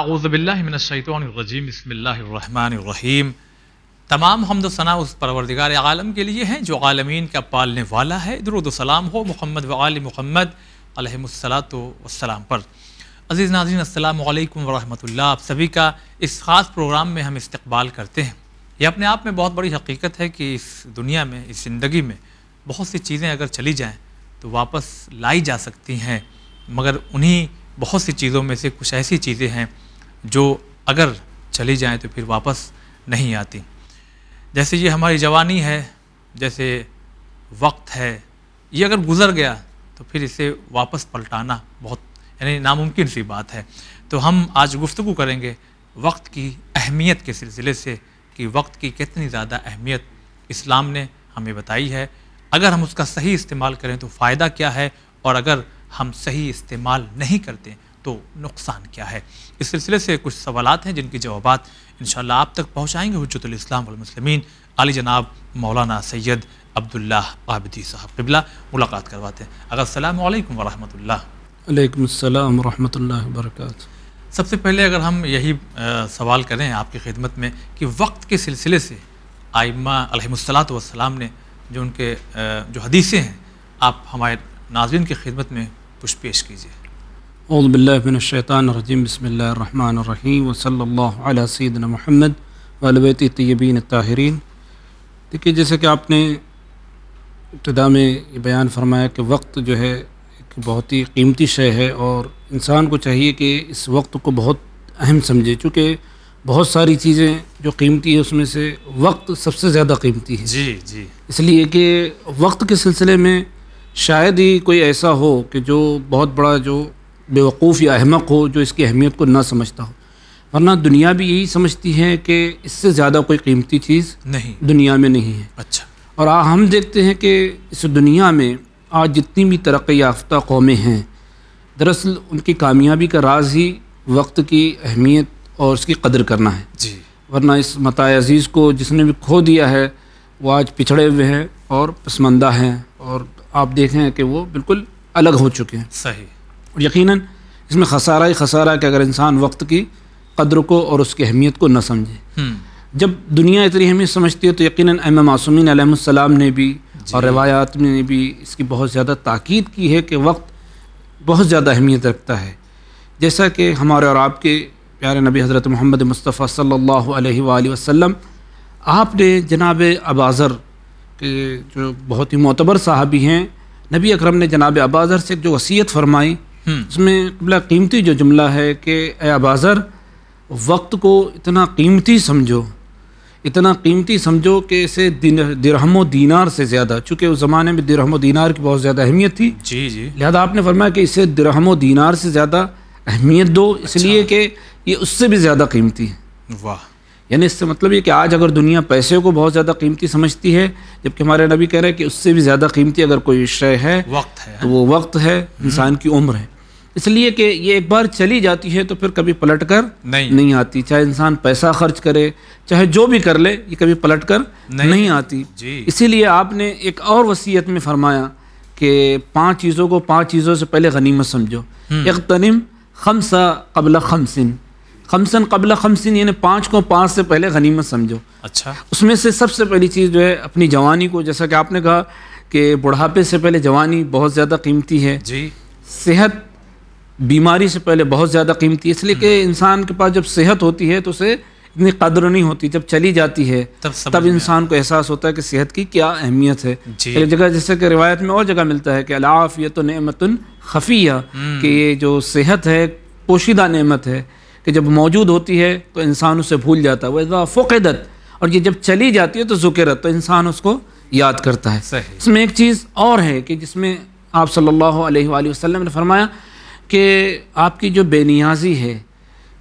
आउज़बिल्लिमिनशैतरजीम तमाम हमद सना उस परवरदिगार आलम के लिए हैं जो आलमीन का पालने वाला है दरुदसलाम हो मोहम्मद वाल मोहम्मद अलहमसलातम पर अज़ीज़ नाजीन अल्लाम वरहमल आप सभी का इस ख़ास प्रोग्राम में हम इस्तबाल करते हैं यह अपने आप में बहुत बड़ी हकीकत है कि इस दुनिया में इस ज़िंदगी में बहुत सी चीज़ें अगर चली जाएँ तो वापस लाई जा सकती हैं मगर उन्हीं बहुत सी चीज़ों में से कुछ ऐसी चीज़ें हैं जो अगर चली जाएँ तो फिर वापस नहीं आती जैसे ये हमारी जवानी है जैसे वक्त है ये अगर गुज़र गया तो फिर इसे वापस पलटाना बहुत यानी नामुमकिन सी बात है तो हम आज गुफ्तु करेंगे वक्त की अहमियत के सिलसिले से कि वक्त की कितनी ज़्यादा अहमियत इस्लाम ने हमें बताई है अगर हम उसका सही इस्तेमाल करें तो फ़ायदा क्या है और अगर हम सही इस्तेमाल नहीं करते तो नुकसान क्या है इस सिलसिले से कुछ सवालत हैं जिनके जवाब इन आप तक पहुँचाएँगे हजतलामसलमिन आली जनाब मौलाना सैयद अब्दुल्ला आबदी साहब कबिला मुलाकात करवाते हैं अगरम वरहमल वरहमल सबसे पहले अगर हम यही आ, सवाल करें आपकी खिदमत में कि वक्त के सिलसिले से आइमा अलहमसलात वसलाम ने जो उनके आ, जो हदीसें हैं आप हमारे नाजरन की खिदमत में कुछ पेश कीजिए अज़बिल्लाशैतानरजीम बसमीम वसल्ला सदन महमद वलबत तयबीन ताहरीन देखिए जैसे कि आपने इब्तदा में ये बयान फरमाया कि वक्त जो है एक बहुत ही कीमती शय है और इंसान को चाहिए कि इस वक्त को बहुत अहम समझे चूँकि बहुत सारी चीज़ें जो कीमती है उसमें से वक्त सबसे ज़्यादा कीमती है जी जी इसलिए कि वक्त के सिलसिले में शायद ही कोई ऐसा हो कि जो बहुत बड़ा जो बेवकूफ़ या अहमक हो जो इसकी अहमियत को ना समझता हो वरना दुनिया भी यही समझती है कि इससे ज़्यादा कोई कीमती चीज़ नहीं दुनिया में नहीं है अच्छा और आ, हम देखते हैं कि इस दुनिया में आज जितनी भी तरक्की याफ्तः कौमें हैं दरअसल उनकी कामयाबी का राज ही वक्त की अहमियत और उसकी कदर करना है जी वरना इस मता अज़ीज़ को जिसने भी खो दिया है वो आज पिछड़े हुए हैं और पसमानदा हैं और आप देखें कि वो बिल्कुल अलग हो चुके हैं सही और यकीनन इसमें खसारा ही खसारा कि अगर इंसान वक्त की कदर को और उसकी अहमियत को न समझे हम्म। जब दुनिया इतनी अहमियत समझती है तो यकीन एम मासूमिन सलाम ने भी और रवायात ने भी इसकी बहुत ज़्यादा ताक़द की है कि वक्त बहुत ज़्यादा अहमियत रखता है जैसा कि हमारे और आपके प्यारे नबी हज़रत मोहम्मद मुस्तफ़ा सल्ला वसम आपने जनाब अबाज़र के जो बहुत ही मोतबर साहबी हैं नबी अकरम ने जनाब अबाज़र से जो वसीयत फरमाई हम्म। इसमें बड़ा कीमती जो जुमला है कि अबाजर वक्त को इतना कीमती समझो इतना कीमती समझो कि इसे दिरहम दीनार से ज़्यादा चूँकि उस ज़माने में दिरहम दीनार की बहुत ज़्यादा अहमियत थी जी जी लिहाजा आपने फरमाया कि इसे दिरहम दीनार से ज़्यादा अहमियत दो अच्छा। इसलिए अच्छा। कि ये उससे भी ज़्यादा कीमती है वाह यानी इससे मतलब ये कि आज अगर दुनिया पैसे को बहुत ज़्यादा कीमती समझती है जबकि हमारे नबी कह रहे हैं कि उससे भी ज़्यादा कीमती अगर कोई शय है वक्त है तो वो वक्त है इंसान की उम्र है इसलिए कि ये एक बार चली जाती है तो फिर कभी पलट कर नहीं नहीं आती चाहे इंसान पैसा खर्च करे चाहे जो भी कर ले ये कभी पलट कर नहीं, नहीं आती इसीलिए आपने एक और वसीयत में फरमाया कि पांच चीज़ों को पांच चीज़ों से पहले गनीमत समझो एक हम्म। तनिम खमसा कबल खमसिन खमसन कबल खमसिन यानी पाँच को पाँच से पहले गनीमत समझो अच्छा उसमें से सबसे पहली चीज़ जो है अपनी जवानी को जैसा कि आपने कहा कि बुढ़ापे से पहले जवानी बहुत ज़्यादा कीमती है जी सेहत बीमारी से पहले बहुत ज़्यादा कीमती है इसलिए कि हम्म। इंसान के पास जब सेहत होती है तो उसे इतनी कदर नहीं होती जब चली जाती है तब तब इंसान को एहसास होता है कि सेहत की क्या अहमियत है एक जगह जैसे कि रिवायत में और जगह मिलता है कि अलाफियत तो नमतन खफिया हम्म। कि ये जो सेहत है पोशीदा नमत है कि जब मौजूद होती है तो इंसान उसे भूल जाता है वह फ़ुकदत और ये जब चली जाती है तो ज़ुकरत तो इंसान उसको याद करता है इसमें एक चीज़ और है कि जिसमें आप सल्ला अलैहि ने फरमाया कि आपकी जो बेनियाजी है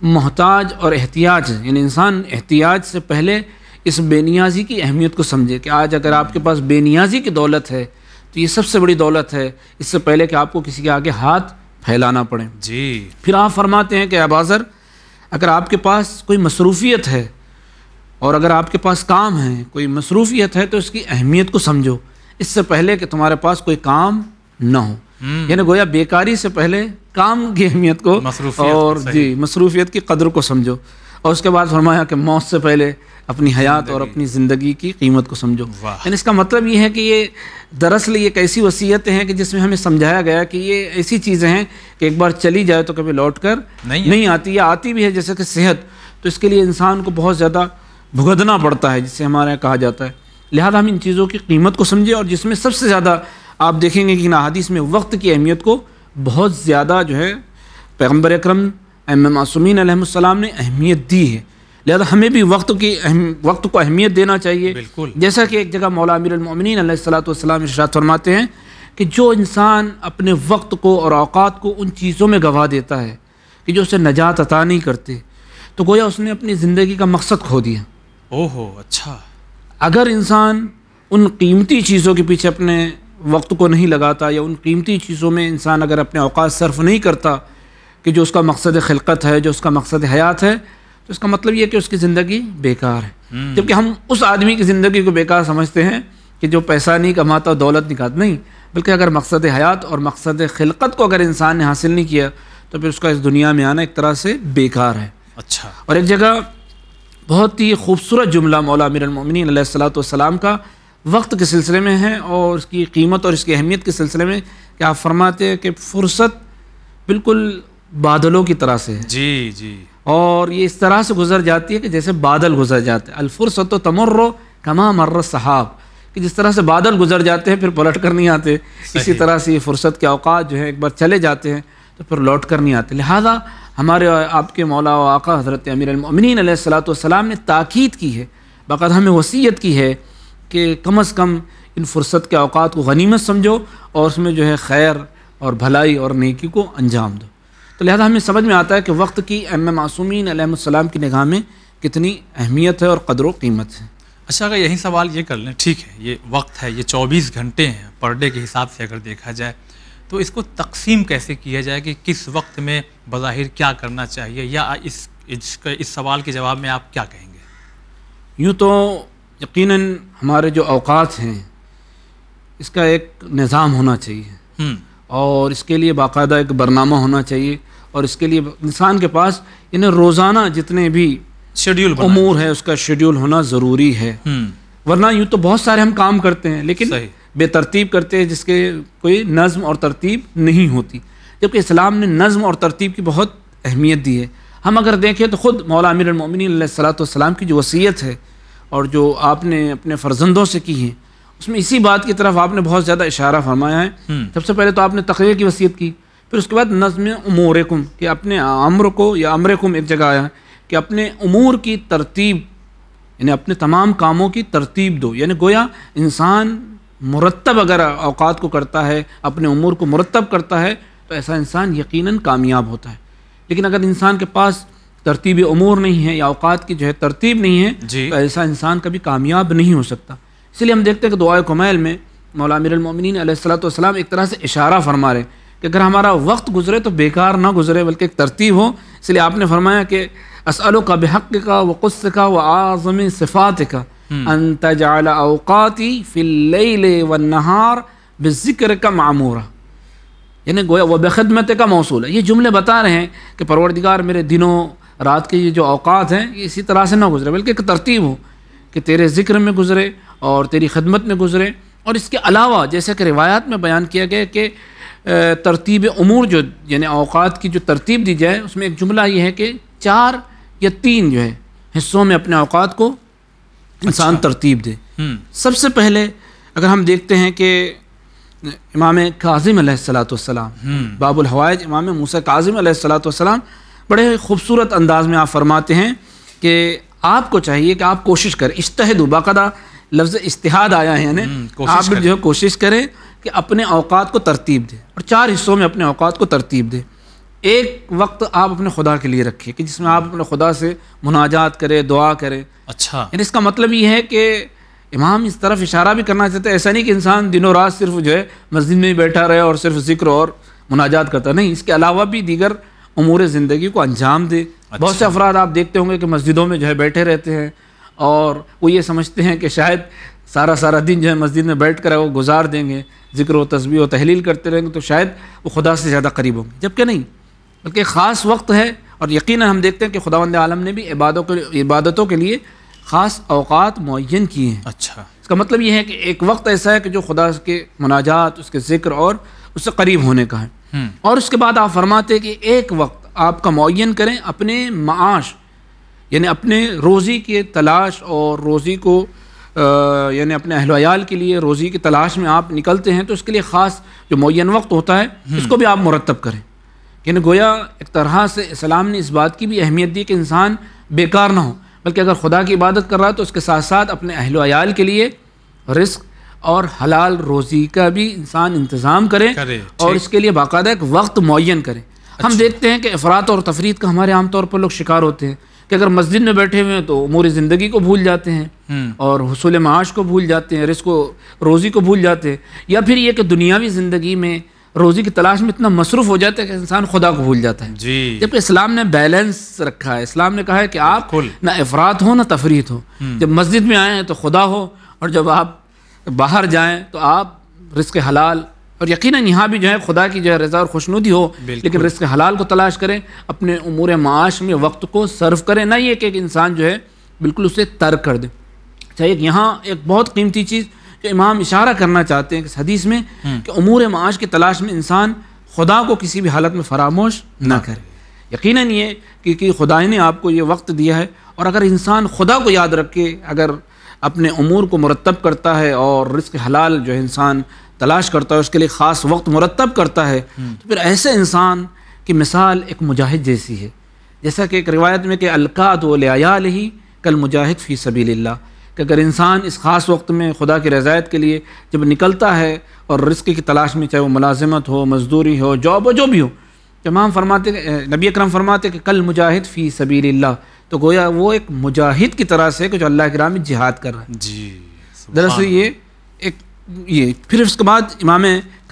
मोहताज और एहतियाज यानी इंसान एहतियाज से पहले इस बेनियाजी की अहमियत को समझे कि आज अगर आपके पास बेनियाजी की दौलत है तो ये सबसे बड़ी दौलत है इससे पहले कि आपको किसी के आगे हाथ फैलाना पड़े जी फिर आप फरमाते हैं कि अबाजर अगर आपके पास कोई मसरूफियत है और अगर आपके पास काम है कोई मसरूफियत है तो इसकी अहमियत को समझो इससे पहले कि तुम्हारे पास कोई काम ना हो हम्म। यानी गोया बेकारी से पहले काम की अहमियत को और जी मसरूफियत की कदर को समझो और उसके बाद फरमाया कि मौत से पहले अपनी हयात और अपनी ज़िंदगी की कीमत को समझो यानी इसका मतलब ये है कि ये दरअसल ये कैसी वसीयतें हैं कि जिसमें हमें समझाया गया कि ये ऐसी चीज़ें हैं कि एक बार चली जाए तो कभी लौट कर नहीं, नहीं आती या आती भी है जैसे कि सेहत तो इसके लिए इंसान को बहुत ज़्यादा भुगतना पड़ता है जिसे हमारे यहाँ कहा जाता है लिहाजा हम इन चीज़ों की कीमत को समझें और जिसमें सबसे ज़्यादा आप देखेंगे कि ना हदीस में वक्त की अहमियत को बहुत ज़्यादा जो है पैगम्बर अक्रम एम मासूमिन अलैहिस्सलाम ने अहमियत दी है लिहाजा हमें भी वक्त की अहम वक्त को अहमियत देना चाहिए बिल्कुल जैसा कि एक जगह मौला अमीरमिन सलाम इर्शाद फरमाते हैं कि जो इंसान अपने वक्त को और अवकात को उन चीज़ों में गवा देता है कि जो उसे नजात अता नहीं करते तो गोया उसने अपनी ज़िंदगी का मकसद खो दिया ओहो अच्छा अगर इंसान उन कीमती चीज़ों के पीछे अपने वक्त को नहीं लगाता या उन कीमती चीज़ों में इंसान अगर अपने अवकात सर्फ नहीं करता कि जो उसका मकसद खिलकत है जो उसका मकसद हयात है तो इसका मतलब यह कि उसकी ज़िंदगी बेकार है हम्म। जबकि हम उस आदमी की ज़िंदगी को बेकार समझते हैं कि जो पैसा नहीं कमाता दौलत निकाल नहीं बल्कि अगर मकसद हयात और मकसद खिलकत को अगर इंसान ने हासिल नहीं किया तो फिर उसका इस दुनिया में आना एक तरह से बेकार है अच्छा और एक जगह बहुत ही खूबसूरत जुमला मौला मिरमिन मिनमिन सलाम का वक्त के सिलसिले में हैं और इसकी कीमत और इसकी अहमियत के सिलसिले में कि आप फरमाते हैं कि फुर्सत बिल्कुल बादलों की तरह से है जी जी और ये इस तरह से गुजर जाती है कि जैसे बादल गुजर जाते हैं अलफुरसत तो तमर्रो कमा मर्र सहाब कि जिस तरह से बादल गुजर जाते हैं फिर पलट कर नहीं आते इसी तरह से ये फुर्सत के अवकात जो है एक बार चले जाते हैं तो फिर लौट कर नहीं आते लिहाजा हमारे आपके मौला आका हज़रत अमीर अमिन सलाम ने ताक़ीद की है बक़ात हमें वसीयत की है कि कम अज़ कम इन फुर्सत के अवात को गनीमत समझो और उसमें जो है खैर और भलाई और नेकी को अंजाम दो तो लिहाजा हमें समझ में आता है कि वक्त की एम मासूमिन की निगाह में कितनी अहमियत है और कदर कीमत है अच्छा अगर यही सवाल ये कर लें ठीक है ये वक्त है ये 24 घंटे हैं पर डे के हिसाब से अगर देखा जाए तो इसको तकसीम कैसे किया जाए कि किस वक्त में बज़ाहिर क्या करना चाहिए या इस इस, इस सवाल के जवाब में आप क्या कहेंगे यूँ तो यकीनन हमारे जो अवकात हैं इसका एक निज़ाम होना चाहिए हम्म। और इसके लिए बाकायदा एक बरनामा होना चाहिए और इसके लिए इंसान के पास इन्हें रोज़ाना जितने भी शेड्यूल अमूर है उसका शेड्यूल होना ज़रूरी है हम्म। वरना यूँ तो बहुत सारे हम काम करते हैं लेकिन बेतरतीब करते हैं जिसके कोई नज़म और तरतीब नहीं होती जबकि इस्लाम ने नज़म और तरतीब की बहुत अहमियत दी है हम अगर देखें तो ख़ुद मौला अमीर मोमिन सलात की जो वसीयत है और जो आपने अपने फ़र्जंदों से की हैं उसमें इसी बात की तरफ आपने बहुत ज़्यादा इशारा फरमाया है हम्म। सबसे पहले तो आपने तकरीर की वसीयत की फिर उसके बाद नज़म कम कि अपने अम्र को या अमर कम एक जगह आया कि अपने उमूर की तरतीब यानी अपने तमाम कामों की तरतीब दो यानी गोया इंसान मुरतब अगर अवकात को करता है अपने उमूर को मुरतब करता है तो ऐसा इंसान यकीनन कामयाब होता है लेकिन अगर इंसान के पास तरतीब अमूर नहीं है या अवकात की जो है तरतीब नहीं है तो ऐसा इंसान कभी कामयाब नहीं हो सकता इसलिए हम देखते हैं कि दुआ कमैल में मौला मिरमिन सलाम एक तरह से इशारा फरमा रहे कि अगर हमारा वक्त गुजरे तो बेकार ना गुजरे बल्कि एक तरतीब हो इसलिए आपने फरमाया कि असलों का बेहक का व क़ुस्स का व आज़म सिफ़ात का हम्म। अनतजाल अवकाती फ़िल व नहार बिक्र का मामूरा यानी गोया वह बेखदमत का मौसू है ये जुमले बता रहे हैं कि परवरदिगार मेरे दिनों रात के ये जो अवकात हैं ये इसी तरह से ना गुजरे बल्कि एक तरतीब हो कि तेरे ज़िक्र में गुजरे और तेरी खदमत में गुजरे और इसके अलावा जैसे कि रिवायात में बयान किया गया कि तरतीब अमूर जो यानी अवकात की जो तरतीब दी जाए उसमें एक जुमला ये है कि चार या तीन जो है हिस्सों में अपने अवकात को इंसान अच्छा। तरतीब दे हम्म। सबसे पहले अगर हम देखते हैं कि इमाम काजिम सलाम हम्म। बाबुल हवाज इमाम मूसा काजिम सलाम बड़े खूबसूरत अंदाज में आप फरमाते हैं कि आपको चाहिए कि आप कोशिश करें इश्तहद बाकायदा लफ्ज़ इश्तहाद आया है हम्म, आप भी जो है कोशिश करें कि अपने अवकात को तरतीब दें और चार हिस्सों में अपने अवकात को तरतीब दें एक वक्त आप अपने खुदा के लिए रखिए कि जिसमें आप अपने खुदा से मुनाजात करें दुआ करें अच्छा यानी इसका मतलब ये है कि इमाम इस तरफ इशारा भी करना चाहते हैं ऐसा नहीं कि इंसान दिनों रात सिर्फ जो है मस्जिद में ही बैठा रहे और सिर्फ जिक्र और मुनाजात करता नहीं इसके अलावा भी दीगर अमूर ज़िंदगी को अंजाम दे अच्छा। बहुत से अफराद आप देखते होंगे कि मस्जिदों में जो है बैठे रहते हैं और वो ये समझते हैं कि शायद सारा सारा दिन जो है मस्जिद में बैठ कर वो गुजार देंगे जिक्र व तस्वीर व तहलील करते रहेंगे तो शायद वो खुदा से ज़्यादा करीब होंगे जबकि नहीं बल्कि ख़ास वक्त है और यकीन हम देखते हैं कि खुदावंद आलम ने भी इबादों के इबादतों के लिए ख़ास अवकात मुन किए हैं अच्छा इसका मतलब ये है कि एक वक्त ऐसा है कि जो खुदा के मुनाजात उसके ज़िक्र और उससे करीब होने का है और उसके बाद आप फरमाते हैं कि एक वक्त आपका मुन करें अपने माश यानी अपने रोज़ी के तलाश और रोज़ी को यानी अपने अहलोयाल के लिए रोज़ी की तलाश में आप निकलते हैं तो उसके लिए ख़ास जो मुन वक्त होता है हम्म। उसको भी आप मुरतब करें यानी गोया एक तरह से इस्लाम ने इस बात की भी अहमियत दी कि इंसान बेकार ना हो बल्कि अगर खुदा की इबादत कर रहा है तो उसके साथ साथ अपने अहल अयाल के लिए रिस्क और हलाल रोज़ी का भी इंसान इंतज़ाम करें करे और इसके लिए बाकायदा एक वक्त मुन करें अच्छा। हम देखते हैं कि अफरात और तफरीत का हमारे आमतौर पर लोग शिकार होते हैं कि अगर मस्जिद में बैठे हुए हैं तो उमूर ज़िंदगी को भूल जाते हैं हम्म। और हसूल माश को भूल जाते हैं रिस्को रोज़ी को भूल जाते हैं या फिर ये कि दुनियावी ज़िंदगी में रोज़ी की तलाश में इतना मसरूफ़ हो जाता है कि इंसान खुदा को भूल जाता है जबकि इस्लाम ने बैलेंस रखा है इस्लाम ने कहा है कि आप ना अफरात हो ना तफरीत हो हम्म। जब मस्जिद में आए हैं तो खुदा हो और जब आप बाहर जाएं तो आप रिस्क हलाल और यकीन यहाँ भी जो है खुदा की जो है रजा और खुशनुदी हो लेकिन रिस्क हलाल को तलाश करें अपने उमूर माश में वक्त को सर्व करें ना ये कि एक इंसान जो है बिल्कुल उसे तर्क कर दे चाहे अच्छा, एक यहाँ एक बहुत कीमती चीज़ जो इमाम इशारा करना चाहते हैं इस हदीस में हम्म। कि उमूर माश की तलाश में इंसान खुदा को किसी भी हालत में फरामोश ना करे यकीन ये कि, कि खुदा ने आपको ये वक्त दिया है और अगर इंसान खुदा को याद रखे अगर अपने अमूर को मुरतब करता है और रिस्क हलाल जो इंसान तलाश करता है उसके लिए ख़ास वक्त मुरतब करता है हम्म। तो फिर ऐसे इंसान की मिसाल एक मुजाहिद जैसी है जैसा कि एक रिवायत में कि अलकात वलयाल ही कल मुजाहिद फ़ी सभी कि अगर इंसान इस ख़ास वक्त में खुदा की रज़ायत के लिए जब निकलता है और रिस्क की तलाश में चाहे वो मुलाजमत हो मजदूरी हो जॉब हो जो भी हो तमाम फरमाते नबी अक्रम फरमाते कि कल मुजाहिद फ़ी सबील्ला तो गोया वो एक मुजाहिद की तरह से कुछ अल्लाह के राम में जिहाद कर रहा है जी दरअसल ये एक ये फिर उसके बाद इमाम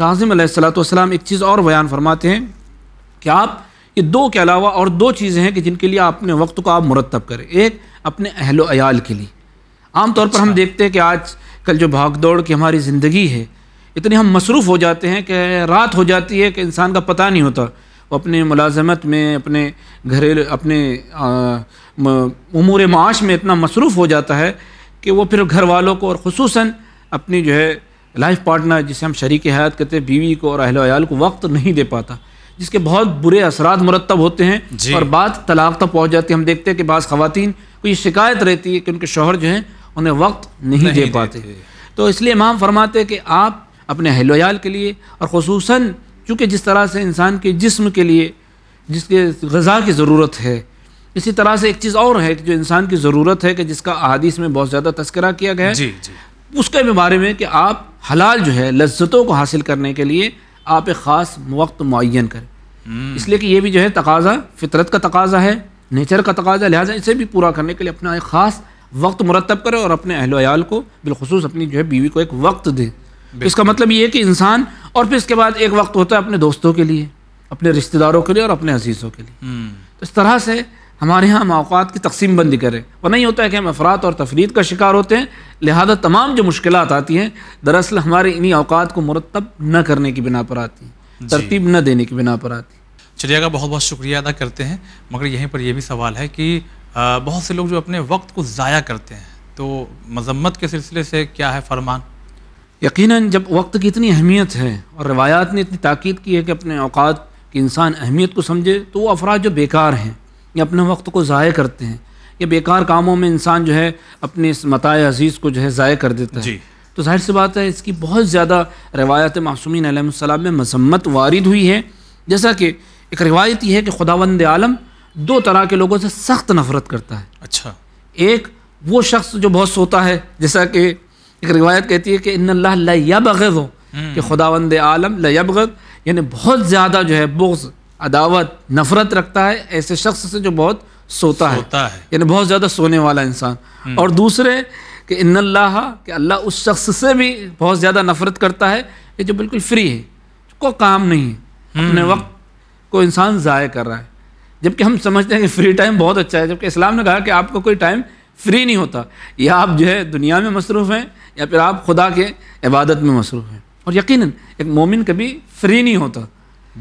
काजिम सलाम एक चीज़ और बयान फरमाते हैं कि आप ये दो के अलावा और दो चीज़ें हैं कि जिनके लिए आप अपने वक्त को आप मुरतब करें एक अपने अहल अयाल के लिए आमतौर अच्छा। पर हम अच्छा। देखते हैं कि आज कल जो भाग दौड़ की हमारी ज़िंदगी है इतने हम मसरूफ़ हो जाते हैं कि रात हो जाती है कि इंसान का पता नहीं होता वो अपने मुलाजमत में अपने घरेलू अपने उमूर माश में इतना मसरूफ़ हो जाता है कि वो फिर घर वालों को और खसूस अपनी जो है लाइफ पार्टनर जिसे हम शरीक हयात कहते हैं बीवी को और अहल को वक्त नहीं दे पाता जिसके बहुत बुरे असरा मुरतब होते हैं और बात तलाक तक पहुँच जाती है हम देखते हैं कि बाज़ खुतिन को ये शिकायत रहती है कि उनके शोहर जो हैं उन्हें वक्त नहीं, नहीं दे पाते तो इसलिए इमाम फरमाते कि आप अपने अहलोयाल के लिए और खसूस क्योंकि जिस तरह से इंसान के जिस्म के लिए जिसके गज़ा की ज़रूरत है इसी तरह से एक चीज़ और है कि जो इंसान की ज़रूरत है कि जिसका अहादीस में बहुत ज़्यादा तस्करा किया गया है जी, जी। उसके भी बारे में कि आप हलाल जो है लज्जतों को हासिल करने के लिए आप एक ख़ास वक्त मुन करें हम्म। इसलिए कि ये भी जो है तकाजा फितरत का तकाजा है नेचर का तकाजा लिहाजा इसे भी पूरा करने के लिए अपना एक ख़ास वक्त मुरतब करें और अपने अहलोयाल को बिलखसूस अपनी जो है बीवी को एक वक्त दें इसका मतलब ये है कि इंसान और फिर इसके बाद एक वक्त होता है अपने दोस्तों के लिए अपने रिश्तेदारों के लिए और अपने अजीज़ों के लिए हम्म। तो इस तरह से हमारे यहाँ हम की तकसीम बंदी करें वह नहीं होता है कि हम अफरात और तफरीद का शिकार होते हैं लिहाजा तमाम जो मुश्किल आती हैं दरअसल हमारे इन्हीं अवकात को मुरतब न करने की बिना पर आती हैं तरतीब न देने की बिना पर आती चलिए का बहुत बहुत शुक्रिया अदा करते हैं मगर यहीं पर यह भी सवाल है कि बहुत से लोग जो अपने वक्त को ज़ाया करते हैं तो मजम्मत के सिलसिले से क्या है फरमान यकीनन जब वक्त की इतनी अहमियत है और रवायात ने इतनी ताक़द की है कि अपने अवात की इंसान अहमियत को समझे तो वो अफराद जो बेकार हैं या अपने वक्त को ज़ाय करते हैं या बेकार कामों में इंसान जो है अपने इस मताय अजीज़ को जो है ज़ाय कर देता है तो जाहिर सी बात है इसकी बहुत ज़्यादा रवायत मासूमिन में मजम्मत वारद हुई है जैसा कि एक रिवायत यह है कि खुदावंद आलम दो तरह के लोगों से सख्त नफरत करता है अच्छा एक वो शख्स जो बहुत सोता है जैसा कि एक रिवायत कहती है कि इन लबगज़ हो कि खुदावंद आलम लबगज़ यानी बहुत ज़्यादा जो है बुग्ज़ अदावत नफ़रत रखता है ऐसे शख्स से जो बहुत सोता, सोता है, है। यानी बहुत ज़्यादा सोने वाला इंसान हम्म। और दूसरे कि इन अल्लाह कि अल्लाह उस शख्स से भी बहुत ज़्यादा नफ़रत करता है कि जो बिल्कुल फ्री है को काम नहीं है अपने हम्म। वक्त को इंसान ज़ाय कर रहा है जबकि हम समझते हैं कि फ्री टाइम बहुत अच्छा है जबकि इस्लाम ने कहा कि आपको कोई टाइम फ्री नहीं होता या आप जो है दुनिया में मसरूफ़ हैं या फिर आप खुदा के इबादत में मसरूफ़ हैं और यकीन एक मोमिन कभी फ्री नहीं होता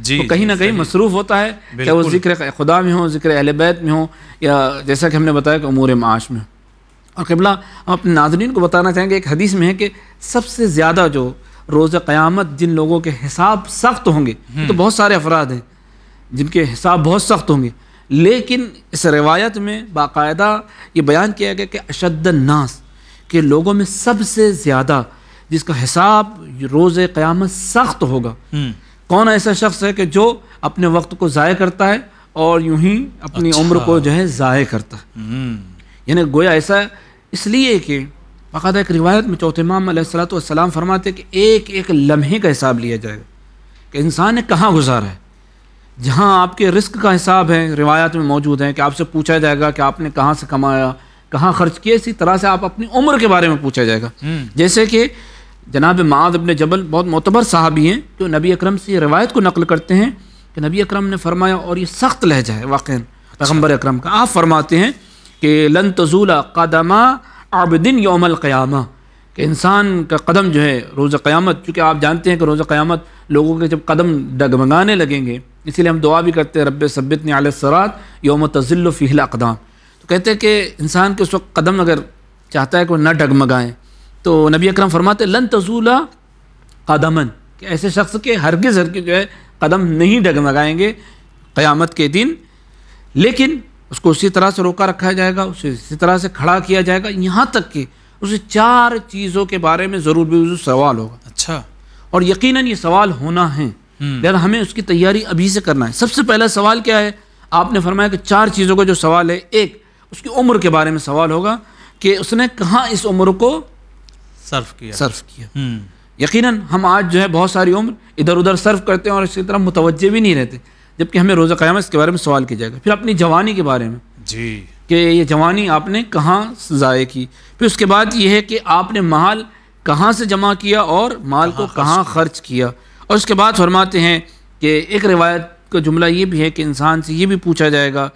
जी तो कहीं ना कहीं मसरूफ़ होता है चाहे वो जिक्र खुदा में हो जिक्र अहल बैत में हो या जैसा कि हमने बताया कि अमूर माश में और कबला हम अपने नाजरन को बताना चाहेंगे एक हदीस में है कि सबसे ज़्यादा जो रोज़ क़्यामत जिन लोगों के हिसाब सख्त होंगे तो हम्म। बहुत सारे अफराद हैं जिनके हिसाब बहुत सख्त होंगे लेकिन इस रिवायत में बाकायदा ये बयान किया गया कि अशद नास के लोगों में सबसे ज़्यादा जिसका हिसाब रोज़ क़्यामत सख्त होगा हम्म। कौन ऐसा शख्स है कि जो अपने वक्त को ज़ाय करता है और यूं ही अपनी अच्छा। उम्र को जो है ज़ाय करता है हम्म। यानी गोया ऐसा इसलिए कि बाकायदा एक रिवायत में चौथे माम सलाम फरमाते कि एक एक लम्हे का हिसाब लिया जाएगा कि इंसान ने कहाँ गुजारा है जहाँ आपके रिस्क का हिसाब है रिवायात में मौजूद है कि आपसे पूछा जाएगा कि आपने कहाँ से कमाया कहाँ खर्च किया इसी तरह से आप अपनी उम्र के बारे में पूछा जाएगा हम्म। जैसे कि जनाब माद अपने जबल बहुत मोतबर साहबी हैं जो नबी अक्रम से रिवायत को नकल करते हैं कि नबी अक्रम ने फरमाया और ये सख्त लहजा है वाक़ पैगम्बर अक्रम का आप फरमाते हैं कि लन तजूला कदमा आबदिन योमल क़्यामा कि इंसान का कदम जो है रोज़ क़्यामत चूँकि आप जानते हैं कि रोज़ क़्यामत लोगों के जब कदम डगमगाने लगेंगे इसीलिए हम दुआ भी करते हैं रब सब्बित सरात योम तजिल्ल फ़िल अकदाम तो कहते हैं कि इंसान के उस वक्त कदम अगर चाहता है कि न डगमगाएँ तो नबी अक्रम फरमाते लन तजूला कदमन कि ऐसे शख्स के हरगिज़ हर जो है कदम नहीं डगमगाएंगे क़यामत के दिन लेकिन उसको उसी तरह से रोका रखा जाएगा उसे इसी तरह से खड़ा किया जाएगा यहाँ तक कि उसे चार चीज़ों के बारे में ज़रूर भी सवाल होगा अच्छा और यकीनन ये सवाल होना है लेकिन हम्म। हमें उसकी तैयारी अभी से करना है सबसे पहला सवाल क्या है आपने फरमाया कि चार चीज़ों का जो सवाल है एक उसकी उम्र के बारे में सवाल होगा कि उसने कहाँ इस उम्र को सर्फ किया सर्फ किया हम्म। यकीनन हम आज जो है बहुत सारी उम्र इधर उधर सर्फ करते हैं और इसी तरह मुतवजे भी नहीं रहते जबकि हमें रोज़ा क़्याम इसके बारे में सवाल किया जाएगा फिर अपनी जवानी के बारे में जी कि ये जवानी आपने कहाँ ज़ाय की फिर उसके बाद ये है कि आपने माल कहाँ से जमा किया और माल को कहाँ खर्च किया और उसके बाद फरमाते हैं कि एक रिवायत का जुमला ये भी है कि इंसान से ये भी पूछा जाएगा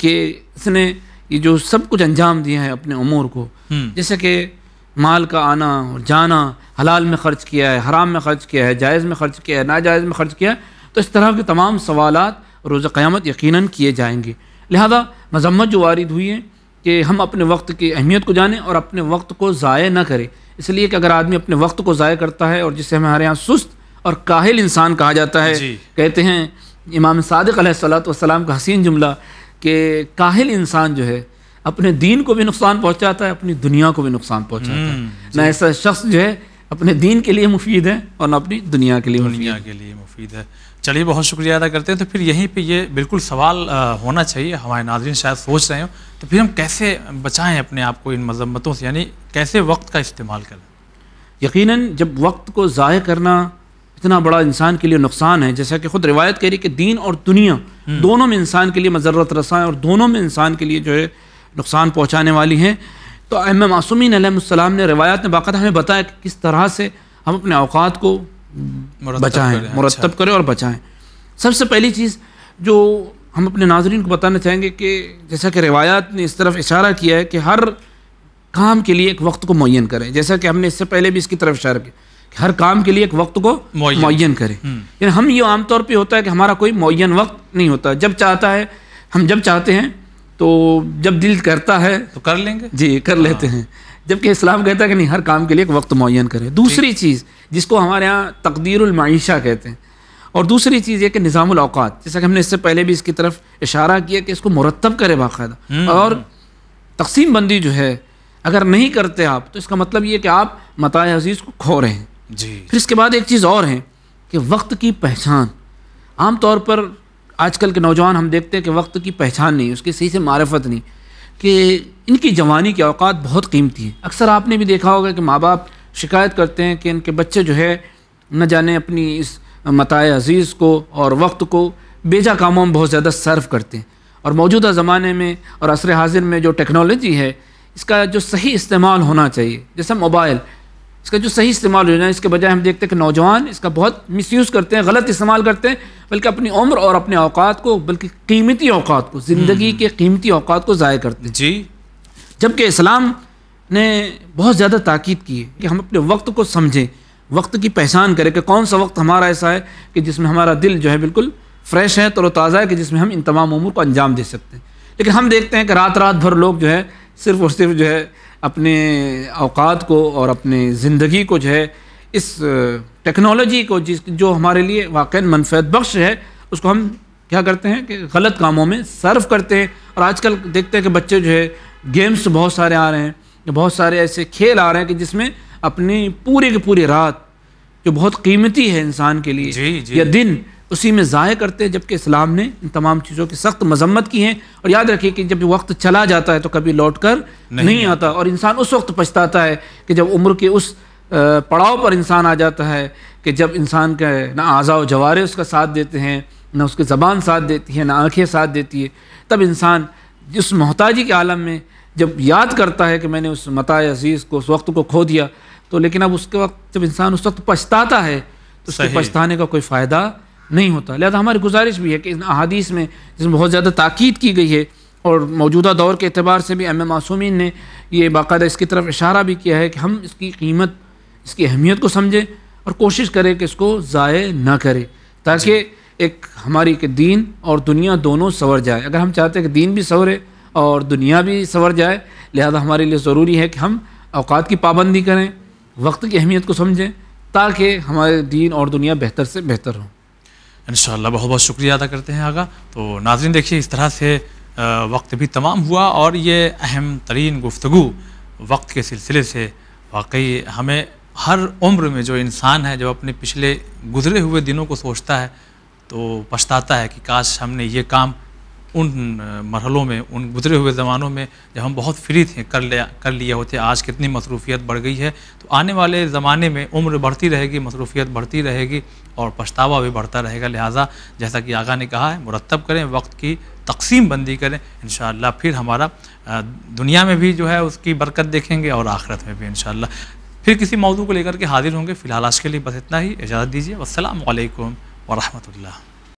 कि इसने ये जो सब कुछ अंजाम दिया है अपने अमूर को हम्म। जैसे कि माल का आना और जाना हलाल में ख़र्च किया है हराम में ख़र्च किया है जायज़ में ख़र्च किया है नाजायज़ में ख़र्च किया है तो इस तरह के तमाम सवाल रोज़ क़्यामत यकीन किए जाएंगे लिहाजा मजम्मत जो वारिद हुई है कि हम अपने वक्त की अहमियत को जानें और अपने वक्त को ज़ाय ना करें इसलिए कि अगर आदमी अपने वक्त को ज़ाय करता है और जिससे हमारे यहाँ सुस्त और काहिल इंसान कहा जाता है कहते हैं इमाम सादक सलाम का हसीन जुमला कि काहिल इंसान जो है अपने दीन को भी नुकसान पहुंचाता है अपनी दुनिया को भी नुकसान पहुंचाता है ना हम्म, ऐसा शख्स जो है अपने दीन के लिए मुफीद है और ना अपनी दुनिया के लिए दुनिया के लिए मुफीद है चलिए बहुत शुक्रिया अदा करते हैं तो फिर यहीं पे ये बिल्कुल सवाल होना चाहिए हमारे नाजरन शायद सोच रहे हो तो फिर हम कैसे बचाएं अपने आप को इन मजम्मतों से यानी कैसे वक्त का इस्तेमाल करें यकीन जब वक्त को ज़ाय करना इतना बड़ा इंसान के लिए नुकसान है जैसा कि खुद रिवायत कह रही कि दीन और दुनिया हम्म। दोनों में इंसान के लिए मजरत रसा है और दोनों में इंसान के लिए जो है नुकसान पहुँचाने वाली हैं तो ए मासूमिन ने रवायात ने बाकायदा हमें बताया कि किस तरह से हम अपने अवकात को बचाएँ मुरतब अच्छा। करें और बचाएँ सबसे पहली चीज़ जो हम अपने नाजरन को बताना चाहेंगे कि जैसा कि रवायात ने इस तरफ इशारा किया है कि हर काम के लिए एक वक्त को मुन करें जैसा कि हमने इससे पहले भी इसकी तरफ इशारा किया हर काम के लिए एक वक्त को मुन करें हम्म। यानी हम ये आमतौर पे होता है कि हमारा कोई मुन वक्त नहीं होता जब चाहता है हम जब चाहते हैं तो जब दिल करता है तो कर लेंगे जी कर हाँ। लेते हैं जबकि इस्लाम कहता है कि नहीं हर काम के लिए एक वक्त मुन करें दूसरी चीज़ जिसको हमारे यहाँ तकदीरमाइशा कहते हैं और दूसरी चीज़ ये कि निज़ाम अवकात जैसा कि हमने इससे पहले भी इसकी तरफ इशारा किया कि इसको मुरतब करें बायदा हम्म। और तकसीम बंदी जो है अगर नहीं करते आप तो इसका मतलब ये कि आप मताए अजीज़ को खो रहे हैं जी फिर इसके बाद एक चीज़ और है कि वक्त की पहचान आम तौर पर आजकल के नौजवान हम देखते हैं कि वक्त की पहचान नहीं उसकी सही से मारफत नहीं कि इनकी जवानी के अवकात बहुत कीमती हैं अक्सर आपने भी देखा होगा कि माँ बाप शिकायत करते हैं कि इनके बच्चे जो है न जाने अपनी इस मताए अजीज़ को और वक्त को बेजा कामों में बहुत ज़्यादा सर्व करते हैं और मौजूदा ज़माने में और असर हाजिर में जो टेक्नोलॉजी है इसका जो सही इस्तेमाल होना चाहिए जैसे मोबाइल इसका जो सही इस्तेमाल हो जाए इसके बजाय हम देखते हैं कि नौजवान इसका बहुत मिस करते हैं गलत इस्तेमाल करते हैं बल्कि अपनी उम्र और अपने अवकात को बल्कि कीमती अवकात को ज़िंदगी हम्म। के कीमती अवकात को ज़ाय करते हैं जी जबकि इस्लाम ने बहुत ज़्यादा ताकीद की है कि हम अपने वक्त को समझें वक्त की पहचान करें कि कौन सा वक्त हमारा ऐसा है कि जिसमें हमारा दिल जो है बिल्कुल फ्रेश है तरोताज़ा है कि जिसमें हम इन तमाम उमूर को अंजाम दे सकते हैं लेकिन हम देखते हैं कि रात रात भर लोग जो है सिर्फ और सिर्फ जो है अपने अवकात को और अपने ज़िंदगी को जो है इस टेक्नोलॉजी को जिस जो हमारे लिए वाक़ मनफ़ बख्श है उसको हम क्या करते हैं कि गलत कामों में सर्व करते हैं और आजकल देखते हैं कि बच्चे जो है गेम्स बहुत सारे आ रहे हैं बहुत सारे ऐसे खेल आ रहे हैं कि जिसमें अपनी पूरी की पूरी रात जो बहुत कीमती है इंसान के लिए जी, जी। या दिन उसी में ज़ाय करते हैं जबकि इस्लाम ने इन तमाम चीज़ों की सख्त मजम्मत की है और याद रखिए कि जब वक्त चला जाता है तो कभी लौट कर नहीं, नहीं आता और इंसान उस वक्त पछताता है कि जब उम्र के उस पड़ाव पर इंसान आ जाता है कि जब इंसान का ना आज़ा जवारे उसका साथ देते हैं ना उसकी ज़बान साथ देती है ना आँखें साथ देती है तब इंसान जिस मोहताजी के आलम में जब याद करता है कि मैंने उस मताए अजीज़ को उस वक्त को खो दिया तो लेकिन अब उसके वक्त जब इंसान उस वक्त पछताता है तो उसके पछताने का कोई फ़ायदा नहीं होता लिहाजा हमारी गुजारिश भी है कि इन अहादीस में जिसमें बहुत ज़्यादा ताक़द की गई है और मौजूदा दौर के अतबार से भी एम मासूमिन ने ये बाकायदा इसकी तरफ इशारा भी किया है कि हम इसकी कीमत इसकी अहमियत को समझें और कोशिश करें कि इसको ज़ाय ना करें ताकि एक हमारी के दीन और दुनिया दोनों संवर जाए अगर हम चाहते हैं कि दीन भी संवरे और दुनिया भी संवर जाए लिहाजा हमारे लिए ज़रूरी है कि हम अवकात की पाबंदी करें वक्त की अहमियत को समझें ताकि हमारे दीन और दुनिया बेहतर से बेहतर हों इन बहुत बहुत शुक्रिया अदा करते हैं आगा तो नाजरन देखिए इस तरह से वक्त भी तमाम हुआ और ये अहम तरीन गुफ्तु वक्त के सिलसिले से वाकई हमें हर उम्र में जो इंसान है जब अपने पिछले गुजरे हुए दिनों को सोचता है तो पछताता है कि काश हमने ये काम उन मरहलों में उन गुजरे हुए ज़मानों में जब हम बहुत फ्री थे कर लिया कर लिए होते आज कितनी मसरूफियत बढ़ गई है तो आने वाले ज़माने में उम्र बढ़ती रहेगी मसरूफियत बढ़ती रहेगी और पछतावा भी बढ़ता रहेगा लिहाजा जैसा कि आगा ने कहा है मुरतब करें वक्त की तकसीम बंदी करें इन फिर हमारा दुनिया में भी जो है उसकी बरकत देखेंगे और आखिरत में भी इन फिर किसी मौजू को लेकर के हाजिर होंगे फ़िलहाल आज के लिए बस इतना ही इजाज़त दीजिए वालकम वरहमल